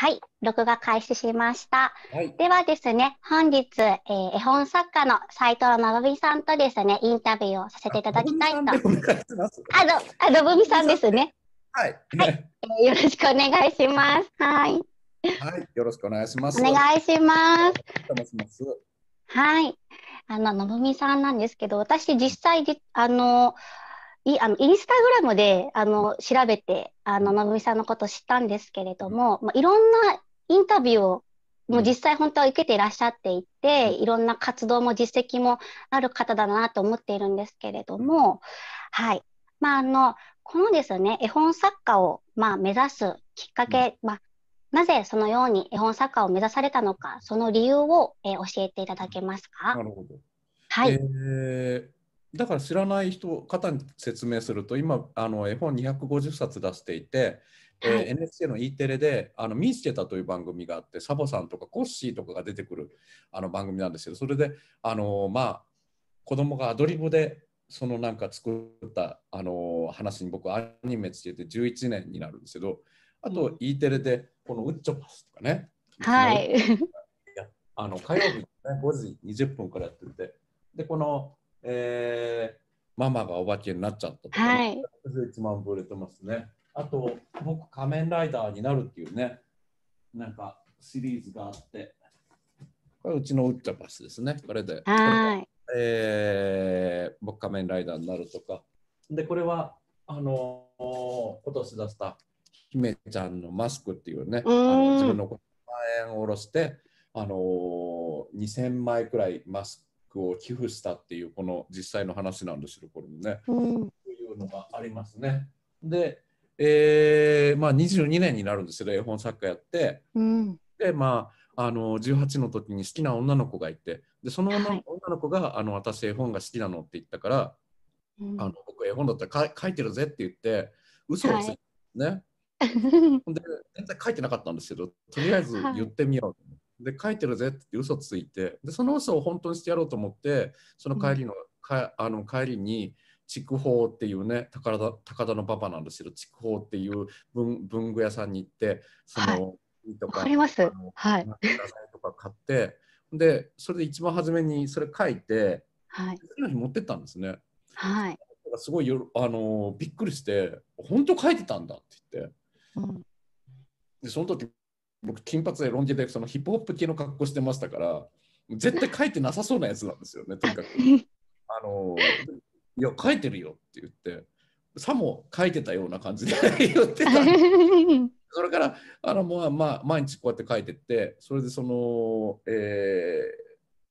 はい、録画開始しました。はい、ではですね、本日、えー、絵本作家の斉藤のぶみさんとですね、インタビューをさせていただきたいと。あの、あのぶみさんですね。はい。はい、えー、よろしくお願いします。はい。はい、よろしくお願いします。お願いします。はい。あの、のぶみさんなんですけど、私実際じ、あのいあのインスタグラムであの調べてあののぶみさんのこと知ったんですけれども、まあ、いろんなインタビューをもう実際本当は受けていらっしゃっていて、いろんな活動も実績もある方だなと思っているんですけれども、はい。まあ、あの、このですね、絵本作家を、まあ、目指すきっかけ、うん、まあ、なぜそのように絵本作家を目指されたのか、その理由を、えー、教えていただけますか。なるほど。はい。えーだから知らない人方に説明すると今あの絵本250冊出していて、はい、えー、NHK の E テレで「あのミーステタ」という番組があってサボさんとかコッシーとかが出てくるあの番組なんですけどそれであのまあ子供がアドリブでそのなんか作ったあの話に僕アニメつけて11年になるんですけどあと E テレでこの「ウッチョパス」とかねはいあの火曜日、ね、5時20分からやっててでこのえー、ママがお化けになっちゃったとか、はい、一万部売れてますね。あと、僕、仮面ライダーになるっていうね、なんかシリーズがあって、これ、うちのウッチャパスですね、これで。はい。えー、僕、仮面ライダーになるとか。で、これは、あのー、今年出した、姫ちゃんのマスクっていうね、あの自分の5万円を下ろして、あのー、2000枚くらいマスクを寄付したっていうこの実際の話なんですよこれもね。うん、というのがありますね。で、えーまあ、22年になるんですよ絵本作家やって。うん、でまああの18の時に好きな女の子がいてでその女,、女の子が、はい、あの「私絵本が好きなの」って言ったから、うん、あの僕絵本だったら書いてるぜって言って嘘をついてね。はい、で全然書いてなかったんですけどとりあえず言ってみよう、はいで書いてるぜって嘘ついてでその嘘を本当にしてやろうと思ってその帰りの,、かあの帰りに筑豊っていうね高田高田のパパなんですけど筑豊っていう文文具屋さんに行ってその、とかありますはいとか買ってでそれで一番初めにそれ書いて、はい、次の日持ってったんですね。はい、すごいよあのびっくりして「本当書いてたんだ」って言って、うん、でその時僕金髪でロン毛でそのヒップホップ系の格好してましたから絶対書いてなさそうなやつなんですよね とにかくあのいや書いてるよって言ってさも書いてたような感じで 言ってたそれからあの、まあまあ、毎日こうやって書いてってそれでその、え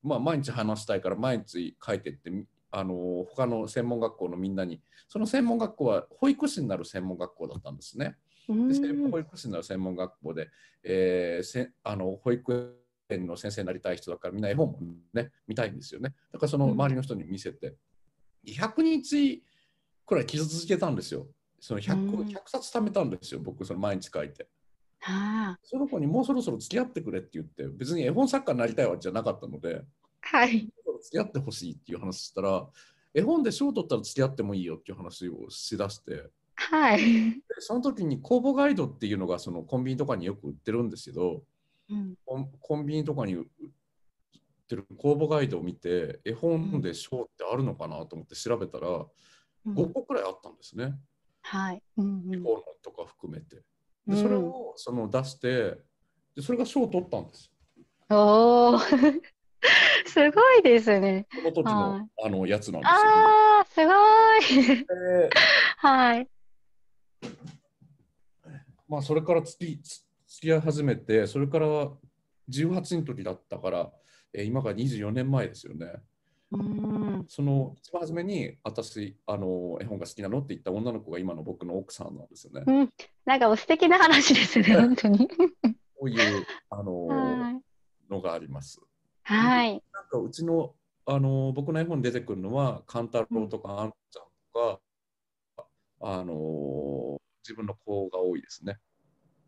ーまあ、毎日話したいから毎日書いてってあの他の専門学校のみんなにその専門学校は保育士になる専門学校だったんですね。保育士の専門学校で、えー、せあの保育園の先生になりたい人だからみんな絵本もね見たいんですよねだからその周りの人に見せて、1 0 0日くらい傷つけたんですよその 100,、100冊貯めたんですよ僕その毎日書いて。その子にもうそろそろ付き合ってくれって言って別に絵本作家になりたいわけじゃなかったので、はい、付き合ってほしいっていう話したら絵本で賞取ったら付き合ってもいいよっていう話をしだしてはい、その時に公募ガイドっていうのがそのコンビニとかによく売ってるんですけど、うん、コンビニとかに売ってる公募ガイドを見て絵本で賞ってあるのかなと思って調べたら、5個くらいあったんですね。はい、うんとか含めてでそれをその出してでそれが賞を取ったんです。おお すごいですね。この時の、はい、あのやつなんですよ、ね。ああすごい。はい。まあ、それから付き付き合い始めて、それから18の時だったから、えー、今から24年前ですよね。うんその一番初めに私あの絵本が好きなのって言った女の子が今の僕の奥さんなんですよね。うん、なんかお素敵な話ですね、本当に。こういうあの、い、のがあります。はい。なんかうちのあの僕の絵本に出てくるのは、勘太郎とかあんちゃんとか、うん、あの自分の子が多いですね。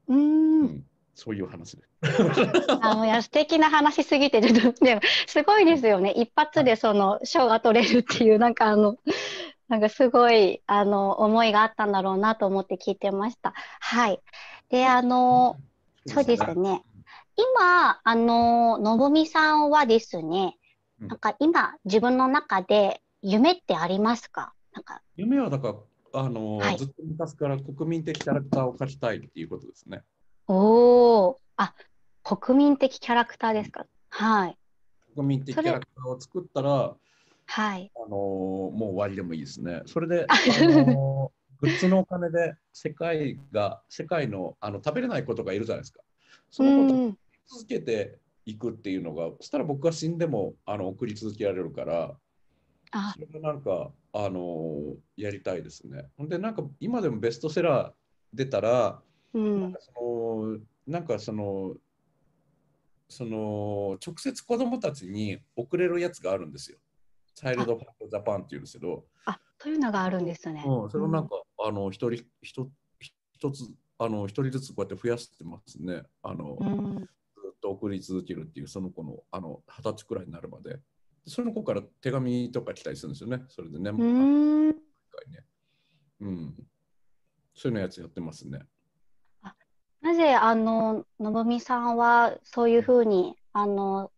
うんうん、そういう話です。あのいや素敵な話すぎてちょっとでもすごいですよね。一発でその賞が取れるっていうなんかあの。なんかすごいあの思いがあったんだろうなと思って聞いてました。はい。で、あの、そうですね。今、あの、のぶみさんはですね、なんか今、自分の中で夢ってありますかなんか夢はだからあの、はい、ずっと昔から国民的キャラクターを描きたいっていうことですね。おお、あ、国民的キャラクターですか。はい。国民的キャラクターを作ったら、はい。あのもう終わりでもいいですね。それで、あのグッズのお金で世界が世界のあの食べれないことがいるじゃないですか。そのことを続けていくっていうのが、そしたら僕が死んでもあの送り続けられるから、あそれがなんかあのやりたいですね。ほんでなんか今でもベストセラー出たら、うん、なんかそのなんかそのその直接子どもたちに送れるやつがあるんですよ。チャイルド・ファンジャパンっていうんですけど。あというのがあるんですね。うん、それをなんか、うん、あの一人一つあの一人ずつこうやって増やしてますね。あの、うん、ずっと送り続けるっていうその子のあの二十歳くらいになるまで。その子から手紙とか来たりするんですよね、それでね。うんうん、そういうのやつやってますね。なぜあののぶみさんはそういうふうにあの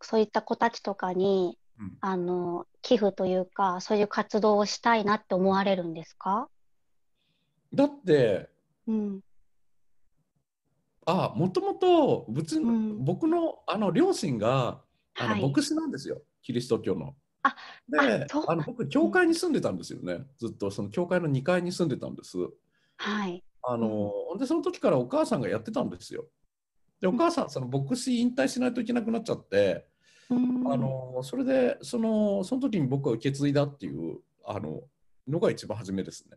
そういった子たちとかに、うん、あの寄付というかそういう活動をしたいなって思われるんですかだって、うん、あもともと、うん、僕のあの両親があの、はい、牧師なんですよ。キリスト教の。あであの僕教会に住んでたんですよねずっとその教会の2階に住んでたんです。はい、あのでその時からお母さんがやってたんですよ。でお母さんその牧師引退しないといけなくなっちゃって、あのそれでそのその時に僕は受け継いだっていうあののが一番初めですね。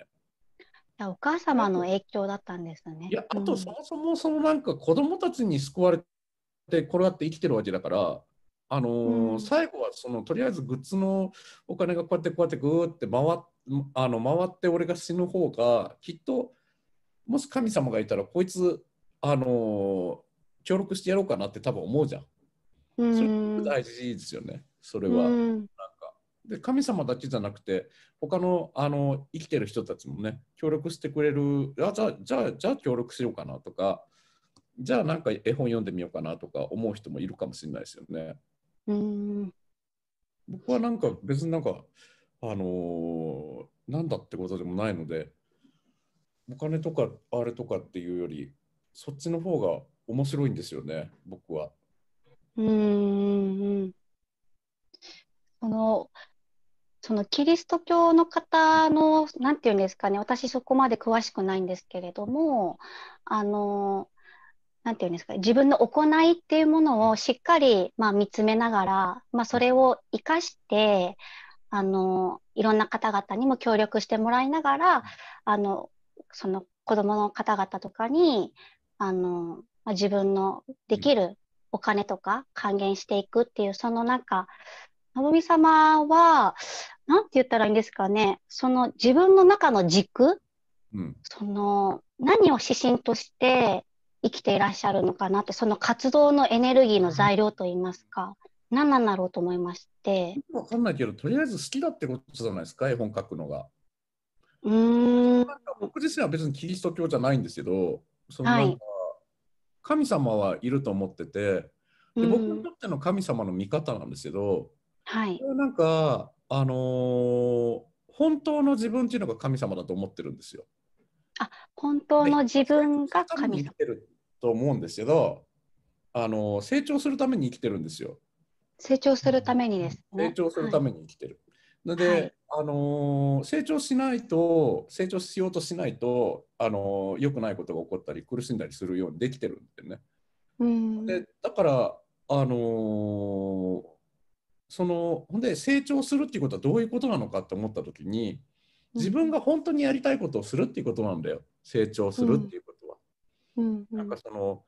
お母様の影響だったんですね。いやあとそもそもそのなんか子供たちに救われてこれやって生きてるわけだからあのーうん、最後はそのとりあえずグッズのお金がこうやってこうやってグーって回あの回って俺が死ぬ方がきっともし神様がいたらこいつあのー、協力してやろうかなって多分思うじゃん。それ大事ですよねそれは。うん、なんかで神様だけじゃなくて他のあの生きてる人たちもね協力してくれるあじゃあじゃあじゃあ協力しようかなとかじゃあなんか絵本読んでみようかなとか思う人もいるかもしれないですよね。うん僕はなんか別になんかあのー、なんだってことでもないのでお金とかあれとかっていうよりそっちの方が面白いんですよね僕は。うんあのそのキリスト教の方の何て言うんですかね私そこまで詳しくないんですけれどもあのなんていうんですか、自分の行いっていうものをしっかり、まあ、見つめながら、まあ、それを生かして、あの、いろんな方々にも協力してもらいながら、あの、その子供の方々とかに、あの、まあ、自分のできるお金とか還元していくっていう、その中、か、のぶみ様は、なんて言ったらいいんですかね、その自分の中の軸、うん、その何を指針として生きていらっしゃるのかなってその活動のエネルギーの材料といいますか、うん、何なんだろうと思いまして分かんないけどとりあえず好きだってことじゃないですか絵本書くのが。うん僕自身は別にキリスト教じゃないんですけどその、はい、神様はいると思っててで僕にとっての神様の見方なんですけど、はい、なんかあのー、本当の自分っていうのが神様だと思ってるんですよ。本当の自分が神様。生きてると思うんですけど、あの成長するために生きてるんですよ。成長するためにです、ね、成長するために生きてる。はい、で、はい、あの成長しないと成長しようとしないとあの良くないことが起こったり苦しんだりするようにできてるんでね。うんでだからあのそのほんで成長するっていうことはどういうことなのかって思った時に自分が本当にやりたいことをするっていうことなんだよ。成長するっていうことは。うんうん、なんかその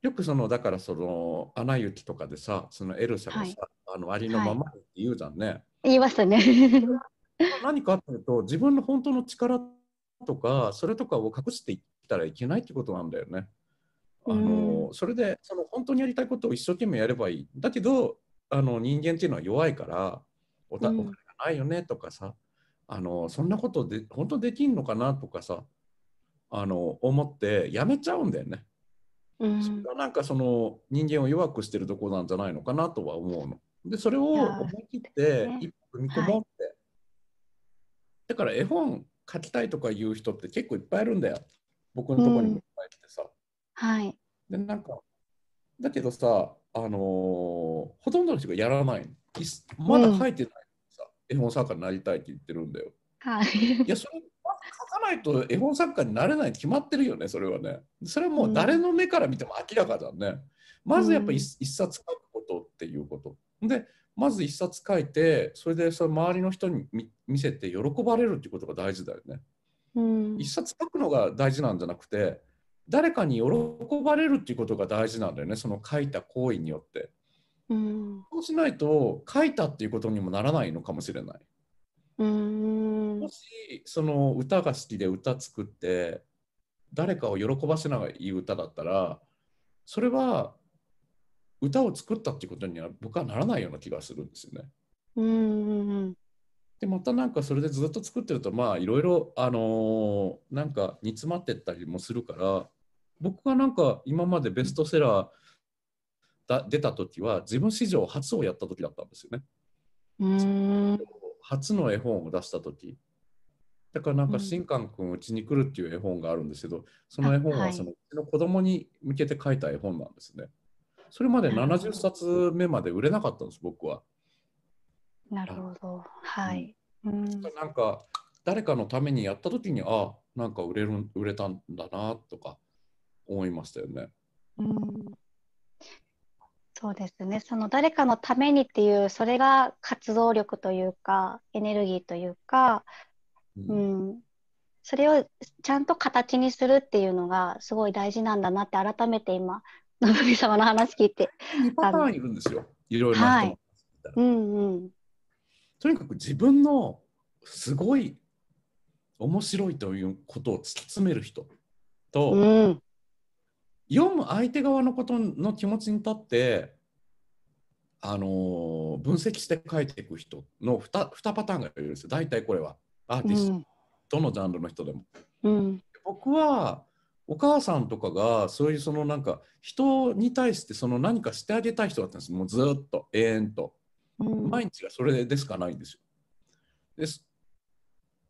よくそのだからその「アナ雪」とかでさそのエルサがさ、はい、あのありのままって言うじゃんね。はい、言いましたね。何かっていうと自分の本当の力とかそれとかを隠していったらいけないってことなんだよね。あの、うん、それでその本当にやりたいことを一生懸命やればいいだけどあの人間っていうのは弱いからおたお金がないよねとかさ、あのそんなことで本当できんのかなとかさあの思ってやめちゃうんだよね。うん、それがなんかその人間を弱くしてるとこなんじゃないのかなとは思うの。でそれを思い切って一歩踏み込もうって、はい、だから絵本書きたいとか言う人って結構いっぱいいるんだよ僕のとこにもいっぱい来てさ。うん、はいでなんかだけどさあのー、ほとんどの人がやらないまだ書いてない絵本作家になりたいって言ってるんだよ。はい、いやそれ書かないと絵本作家になれない決まってるよねそれはね。それはもう誰の目から見ても明らかだね。うん、まずやっぱり一冊書くことっていうこと。でまず一冊書いてそれでそ周りの人に見せて喜ばれるっていうことが大事だよね。うん、一冊書くのが大事なんじゃなくて誰かに喜ばれるっていうことが大事なんだよねその書いた行為によって。うん、そうしないと書いたっていうことにもならないのかもしれない。うん、もしその歌が好きで歌作って誰かを喜ばせながらいい歌だったらそれは歌を作ったっていうことには僕はならないような気がするんですよね。うんでまたなんかそれでずっと作ってるとまあいろいろあのー、なんか煮詰まってったりもするから僕がなんか今までベストセラーった出た時は自分史上初をやった時だったんですよね。初の絵本を出した時だからなんか新く君うちに来るっていう絵本があるんですけど、その絵本はそのうちの子供に向けて書いた絵本なんですね。それまで70冊目まで売れなかったんです、僕は。なるほど。はい。うん、なんか誰かのためにやった時に、あなんか売れる売れたんだなとか思いましたよね。うんそうですねその誰かのためにっていうそれが活動力というかエネルギーというか、うん、うん、それをちゃんと形にするっていうのがすごい大事なんだなって改めて今のぶみ様の話聞いて。パターンいるんですよいろいろな人、うんうん、とにかく自分のすごい面白いということを突き詰める人と、うん、読む相手側のことの気持ちに立ってあの分析して書いていく人の 2, 2パターンがいるんですよ大体これはアーティスト、うん、どのジャンルの人でも。うん、僕はお母さんとかがそういうそのなんか人に対してその何かしてあげたい人だったんですもうずっと永遠と、うん、毎日がそれでしかないんですよ。で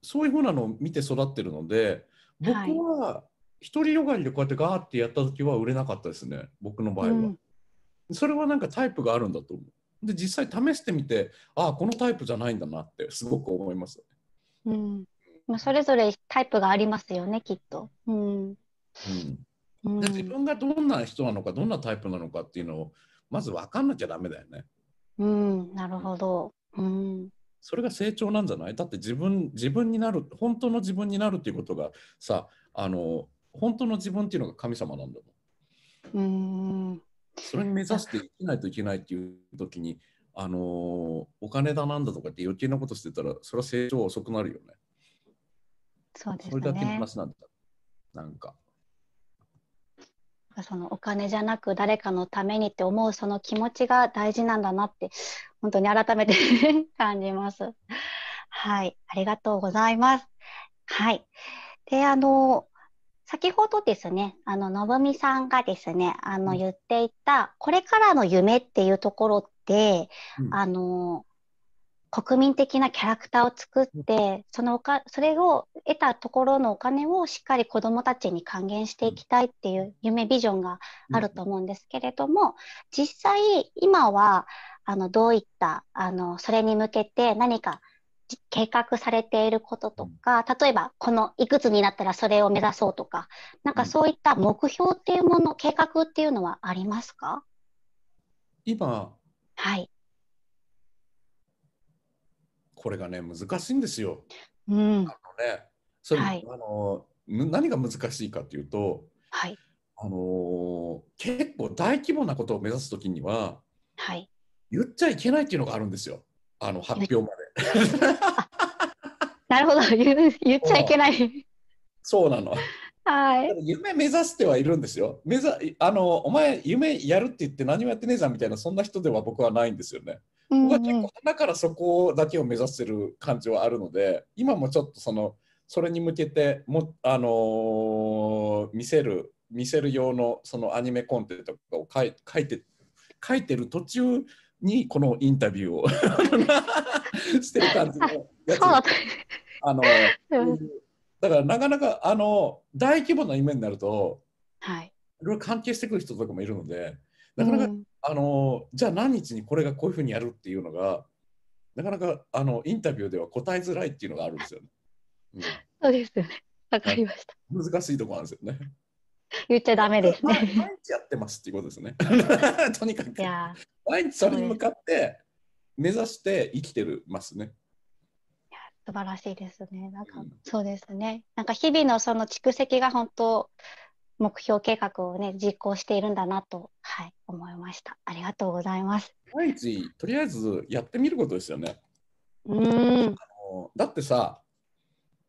そういうふうなのを見て育ってるので僕は一人よがりでこうやってガーってやった時は売れなかったですね僕の場合は、うん、それはなんかタイプがあるんだと思うで実際試してみてああこのタイプじゃないんだなってすごく思います、うんまあ、それぞれタイプがありますよねきっと、うん、うん、で自分がどんな人なのかどんなタイプなのかっていうのをまず分かんなきゃダメだよね。うん、なるほど、うん、それが成長なんじゃないだって自分自分になる本当の自分になるっていうことがさあの本当の自分っていうのが神様なんだもん。うんそれに目指して生きないといけないっていう時に、あのー、お金だなんだとかって余計なことしてたらそれは成長遅くなるよね。そうですね。それだけの話なんだ。なんか。そのお金じゃなく誰かのためにって思うその気持ちが大事なんだなって本当に改めて 感じます。はい、ありがとうございます。はい。で、あの、先ほどですね、あの、のぶみさんがですね、あの、言っていた、これからの夢っていうところって、うん、あの、国民的なキャラクターを作って、そのおか、それを得たところのお金をしっかり子どもたちに還元していきたいっていう夢、ビジョンがあると思うんですけれども、実際、今は、あの、どういった、あの、それに向けて何か計画されていることとか、例えばこのいくつになったらそれを目指そうとか、なんかそういった目標っていうもの、計画っていうのはありますか今、はい。これがね、難しいんですよ。うん。それ、あの何が難しいかというと、はい。あの結構大規模なことを目指すときには、はい。言っちゃいけないっていうのがあるんですよ。あの発表まで なるほど言、言っちゃいけない。そうなの。はい、夢目指してはいるんですよ。目指あのお前、夢やるって言って何もやってねえじゃんみたいな、そんな人では僕はないんですよね。僕は結構、だからそこだけを目指せる感じはあるので、今もちょっとそのそれに向けても、あのー、見せる、見せる用のそのアニメコンテとかを書い書いて書いてる途中にこのインタビューを してる感じのやつ。あのだからなかなかあの大規模な夢になると、はい、いろいろ関係してくる人とかもいるのでなかなか、うん、あのじゃあ何日にこれがこういうふうにやるっていうのがなかなかあのインタビューでは答えづらいっていうのがあるんですよね。うん、そうですよね。わかりました。難しいところなんですよね。言っちゃダメですね。毎日やってますっていうことですね。とにかく毎日それに向かって目指して生きてるますね。素晴らしいですね。なんか、うん、そうですね。なんか日々のその蓄積が本当目標計画をね実行しているんだなとはい思いました。ありがとうございます。毎日とりあえずやってみることですよね。うんあのだってさ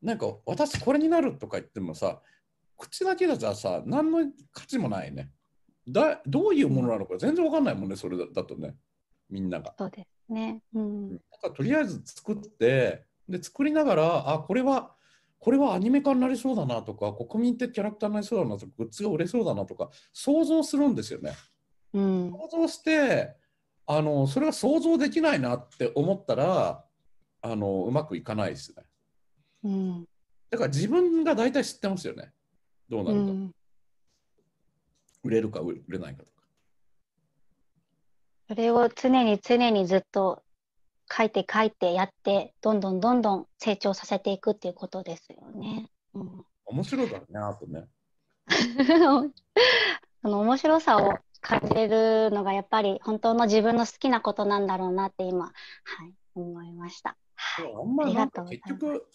なんか私これになるとか言ってもさ口だけだとさ何の価値もないねだどういうものなのか全然わかんないもんねそれだとねみんながそうですね。うん、だからとりあえず作ってで作りながらあこれはこれはアニメ化になりそうだなとか国民ってキャラクターになりそうだなとかグッズが売れそうだなとか想像するんですよね。うん、想像してあのそれは想像できないなって思ったらあのうまくいかないですね。うん、だから自分が大体知ってますよねどうなるか、うん、売れるか売れないかとそれを常に常にずっと書いて書いてやってどんどんどんどん成長させていくっていうことですよね。うん、面白いからねあとね。あの面白さを感じるのがやっぱり本当の自分の好きなことなんだろうなって今、はい、思いました。はい、あんまり結局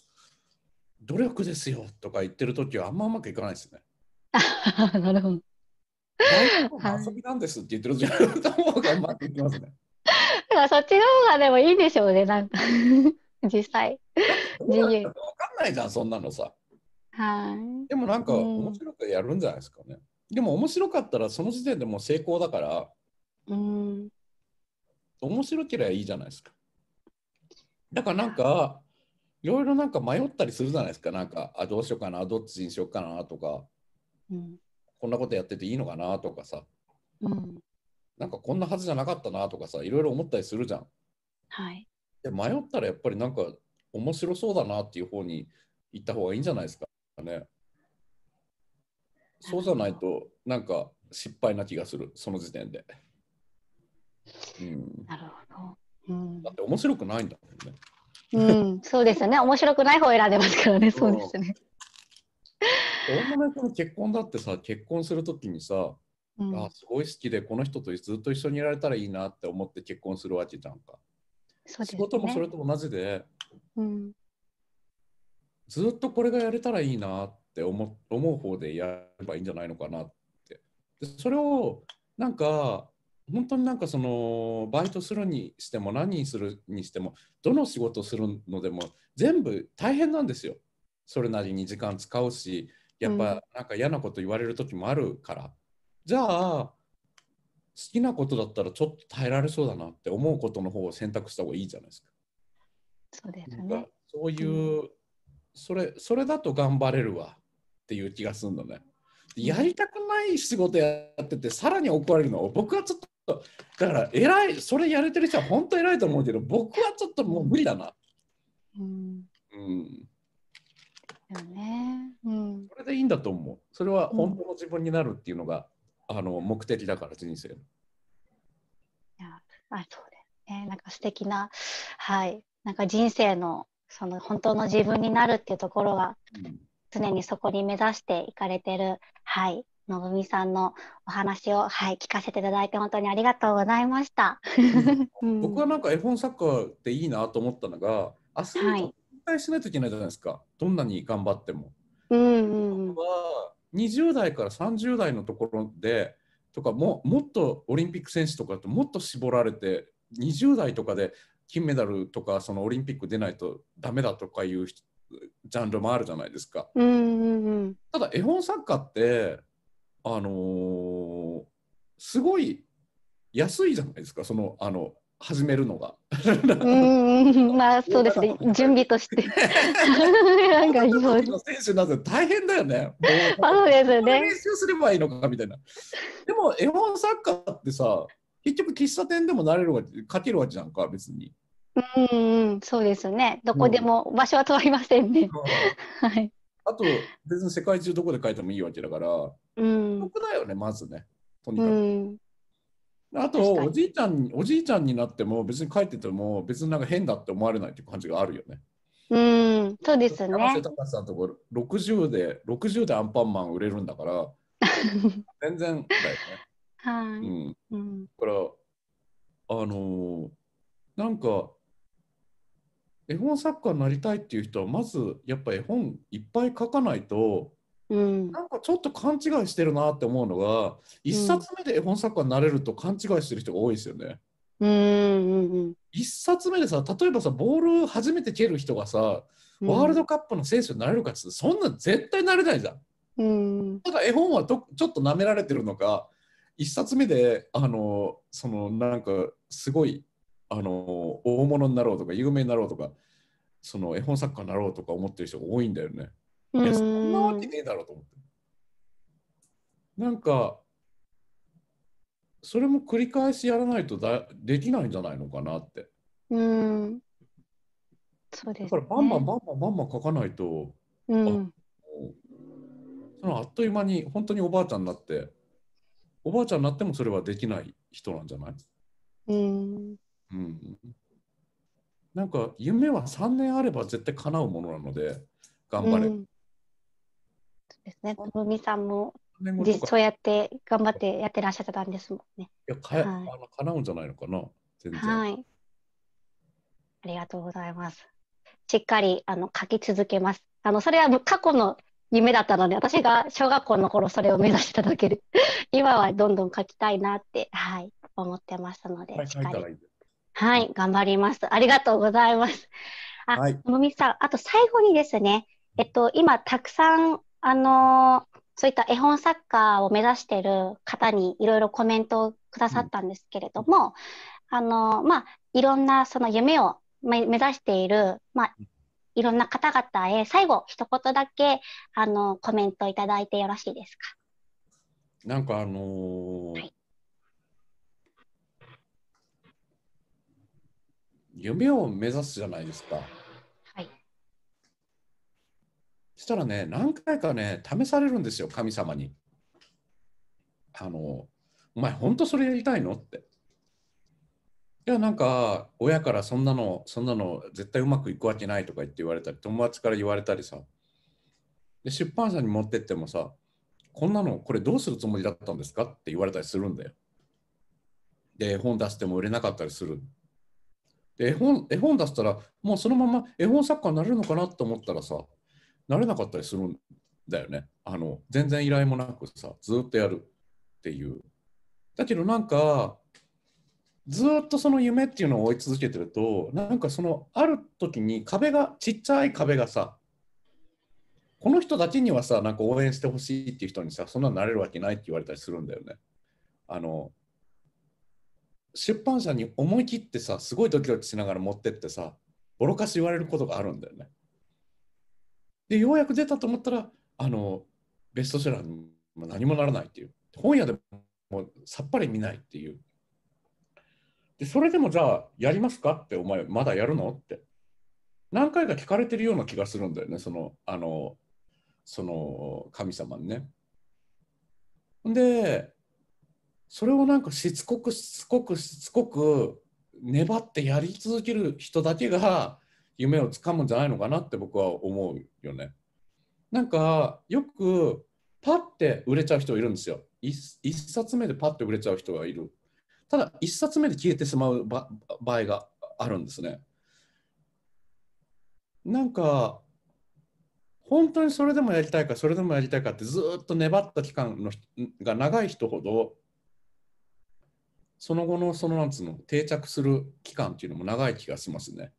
努力ですよとか言ってる時はあんまうまくいかないですね。なるほど。遊びなんですって言ってるじゃん。そ、ね、そっちの方がでもいいでしょうね、なんか 実際。自由。分かんないじゃん、そんなのさ。はい。でもなんか、面白くやるんじゃないですかね。うん、でも面白かったら、その時点でもう成功だから。うん。面白ければいいじゃないですか。だからなんか、いろいろなんか迷ったりするじゃないですか。なんか、あ、どうしようかな、どっちにしようかなとか。うんこんなことやってていいのかなとかさ、うん、なんかこんなはずじゃなかったなとかさいろいろ思ったりするじゃん。はい、で迷ったらやっぱりなんか面白そうだなっていう方に行った方がいいんじゃないですかね。そうじゃないとなんか失敗な気がするその時点で。うん、なるほど、うん、だって面白くないんだもんね。うん、そうですよね。面白くない方を選んでますからね。そうですね。女の人の結婚だってさ結婚する時にさ、うん、あすごい好きでこの人とずっと一緒にいられたらいいなって思って結婚するわけじゃんか。そうですね、仕事もそれと同じで、うん、ずっとこれがやれたらいいなって思思う方でやればいいんじゃないのかなって。でそれをなんか本当になんかそのバイトするにしても何にするにしてもどの仕事するのでも全部大変なんですよ。それなりに時間使うしやっぱなんか嫌なこと言われる時もあるから、うん、じゃあ好きなことだったらちょっと耐えられそうだなって思うことの方を選択した方がいいじゃないですか。そうですね。そういう、うん、それそれだと頑張れるわっていう気がするのね。やりたくない仕事やっててさらに怒られるの僕はちょっとだから偉いそれやれてる人は本当偉いと思うけど僕はちょっともう無理だな。うん、うんよね、うん、それでいいんだと思うそれは本当の自分になるっていうのが、うん、あの目的だから人生のいやあそうですねなんか素敵なはいなんか人生のその本当の自分になるっていうところは、うん、常にそこに目指していかれてるはいのぶみさんのお話を、はい、聞かせていただいて本当にありがとうございました。僕はなんか絵本作家でいいなと思ったのが、明日にとっ対しないといけないじゃないですかどんなに頑張っても。うんうん、は20代から30代のところでとかももっとオリンピック選手とかってもっと絞られて20代とかで金メダルとかそのオリンピック出ないとダメだとかいうジャンルもあるじゃないですか。うんうんうん、ただ絵本作家ってあのー、すごい安いじゃないですかそのあの始めるのが。うんまあそうですね準備として。なんか今選手なぜ大変だよね。そうですね。練習すればいいのかみたいな。でも絵本作家ってさ結局喫茶店でもなれるわけ書けるわけじゃんか別に。うんそうですねどこでも場所は問いませんね。はい。あと別に世界中どこで書いてもいいわけだから、うん、得だよねまずねとにかく。うんあとおじいちゃんおじいちゃんになっても別に帰ってても別になんか変だって思われないっていう感じがあるよね。うんそうですね。山瀬隆さんとこ60で60でアンパンマン売れるんだから 全然だよね。はい、うん、うん、だからあのー、なんか絵本作家になりたいっていう人はまずやっぱ絵本いっぱい書かないとうん、なんかちょっと勘違いしてるなって思うのが1冊目で絵本作家になれると勘違いしてる人が多いですよね。うんうんうん、冊目でさ例えばさボール初めて蹴る人がさ、ワールドカップの選手になれるかっつってそんなん絶対なれないじゃん。うん、だか絵本はちょっとなめられてるのか1冊目であのそのなんかすごいあの大物になろうとか有名になろうとかその絵本作家になろうとか思ってる人が多いんだよね。いやそんなわけねえだろうと思って。なんかそれも繰り返しやらないとだできないんじゃないのかなって。うんそうです、ね、だからバンバンバンバンバンバン書かないと、うん、あのあっという間に本当におばあちゃんになっておばあちゃんになってもそれはできない人なんじゃない、うんうん、なんか夢は3年あれば絶対叶うものなので頑張れ。うんですね。ともみさんも実そうやって頑張ってやってらっしゃったんですもんね。いやか、はい、あの叶うんじゃないのかな全然。はい。ありがとうございます。しっかりあの書き続けます。あのそれは過去の夢だったので、私が小学校の頃それを目指していただける。今はどんどん書きたいなって、はい、思ってますので、はい、しっかり。はい、頑張ります。ありがとうございます。あ、はい、のみさん、あと最後にですね、えっと、今、たくさんあのー、そういった絵本作家を目指している方にいろいろコメントをくださったんですけれども、うん、あのー、まあ、いろんなその夢を目指している、まあ、いろんな方々へ最後一言だけあのー、コメントいただいてよろしいですか。なんかあのはい夢を目指すじゃないですか。したらね、何回かね、試されるんですよ、神様に。あの、お前、本当それやりたいのって。いや、なんか、親からそんなの、そんなの絶対うまくいくわけないとか言って言われたり、友達から言われたりさ。で、出版社に持ってってもさ、こんなの、これどうするつもりだったんですかって言われたりするんだよ。で、絵本出しても売れなかったりする。で、絵本、絵本出したら、もうそのまま絵本作家になれるのかなと思ったらさ、慣れなかったりするんだよねあの全然依頼もなくさずっとやるっていうだけどなんかずっとその夢っていうのを追い続けてるとなんかそのある時に壁がちっちゃい壁がさこの人たちにはさなんか応援してほしいっていう人にさそんなになれるわけないって言われたりするんだよね。あの出版社に思い切ってさすごいドキドキしながら持ってってさボロカス言われることがあるんだよね。で、ようやく出たと思ったら、あの、ベストセラーに何もならないっていう。本屋でもさっぱり見ないっていう。で、それでもじゃあ、やりますかって、お前、まだやるのって。何回か聞かれてるような気がするんだよね、その、あの、その神様にね。で、それをなんかしつこくしつこくしつこく粘ってやり続ける人だけが夢をつかむんじゃないのかなって僕は思うよね。なんかよくパッて売れちゃう人いるんですよ。1冊目でパッて売れちゃう人がいる。ただ1冊目で消えてしまう場合があるんですね。なんか本当にそれでもやりたいかそれでもやりたいかってずっと粘った期間のが長い人ほどその後のそのなんつうの定着する期間っていうのも長い気がしますね。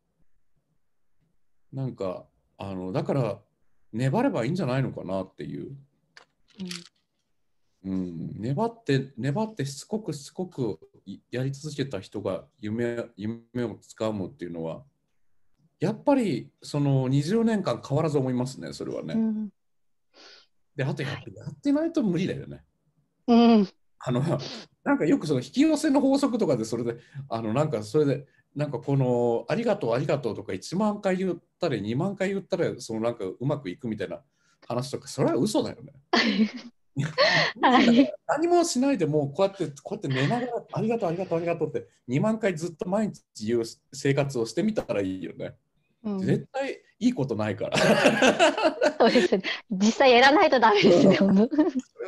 なんかあのだから粘ればいいんじゃないのかなっていう、うん、うん、粘って粘ってしつこくしつこくやり続けた人が夢夢をつかむっていうのはやっぱりその20年間変わらず思いますねそれはね。うん、であとや,、ってないと無理だよね。うん、あのなんかよくその引き寄せの法則とかでそれであのなんかそれでなんかこの「ありがとうありがとう」とか1万回言ったり2万回言ったらそのなんかうまくいくみたいな話とかそれは嘘だよね。何もしないでもうこうやってこうやって寝ながら「ありがとうありがとうありがとう」って2万回ずっと毎日言う生活をしてみたらいいよね。うん、絶対いいことないから。そうですね。実際やらないとダメですね。それよ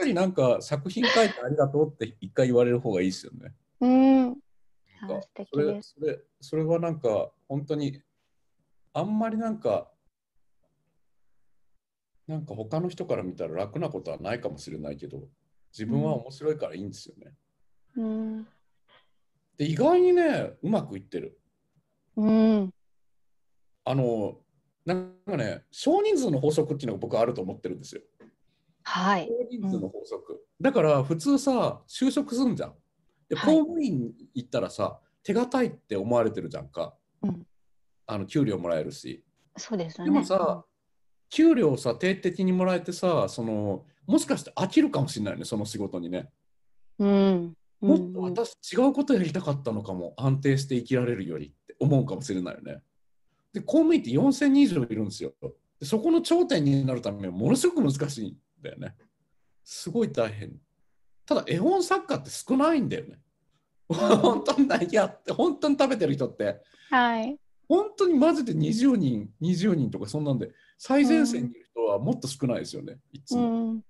りなんか作品書いてありがとうって一回言われる方がいいですよね。うん。かそれそれそれはなんか本当にあんまりなんかなんか他の人から見たら楽なことはないかもしれないけど自分は面白いからいいんですよね。うん、で意外にねうまくいってる。うん、あのなんかね少人数の法則っていうのが僕はあると思ってるんですよ。はい、少人数の法則、うん、だから普通さ就職すんじゃん。で公務員行ったらさ、手堅いって思われてるじゃんか、うん、あの給料もらえるしそうです、ね、でもさ給料さ定的にもらえてさそのもしかして飽きるかもしれないねその仕事にね。うん、もっと私違うことやりたかったのかも安定して生きられるよりって思うかもしれないよね。で公務員って4,000人以上いるんですよ。でそこの頂点になるためにはものすごく難しいんだよね。すごい大変。ただ絵本作家って少ないんだよね。本当にやって本当に食べてる人って、はい、本当にマジで20人20人とかそんなんで最前線にいる人はもっと少ないですよね、いつも、うん、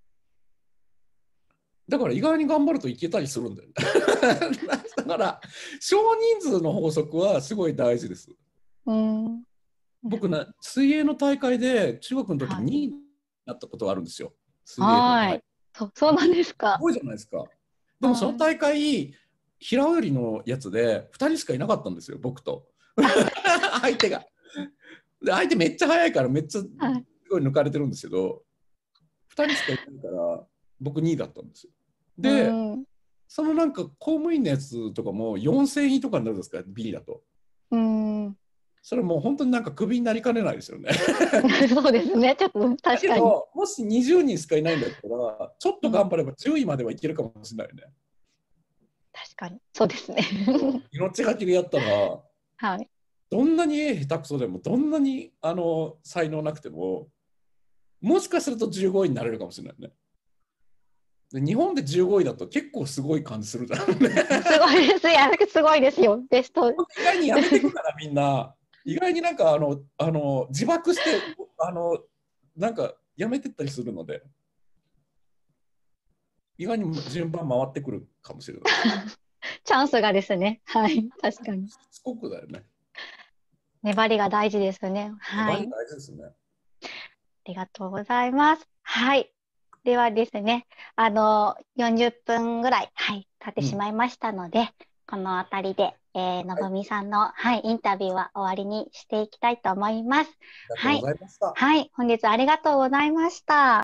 だから意外に頑張るといけたりするんだよ、ね、だから少人数の法則はすごい大事です、うん、僕な水泳の大会で中学の時2位になったことがあるんですよ水泳の大会そうそうなんですか。すごいじゃないですか。でもその大会、平泳ぎのやつで2人しかいなかったんですよ、僕と。相手が。で相手めっちゃ速いからめっちゃすごい抜かれてるんですけど、はい、2人しかいないから僕2位だったんですよ。で、うん、そのなんか公務員のやつとかも4000位とかになるんですかビリだと。うん、それもう本当になんかクビになりかねないですよね。そうですね、ちょっと確かに。もし20人しかいないんだったら、ちょっと頑張れば10位まではいけるかもしれないね。確かに、そうですね。命がけでやったら、はい、どんなに下手くそでも、どんなにあの才能なくても、もしかすると15位になれるかもしれないね。で日本で15位だと結構すごい感じするじゃうね。すごいですよ、すごいですよ、ベスト。やめてくから、みんな。意外になんかあのあの自爆してあのなんかやめてったりするので意外に順番回ってくるかもしれない チャンスがですねはい確かにしつこくだよね粘りが大事ですねはい、大事ですね、ありがとうございますはいではですねあの40分ぐらいはい経ってしまいましたので、うん、この辺りでえー、のぞみさんの、はい、はい、インタビューは終わりにしていきたいと思います。ありがとうございました。はい、はい、本日ありがとうございました。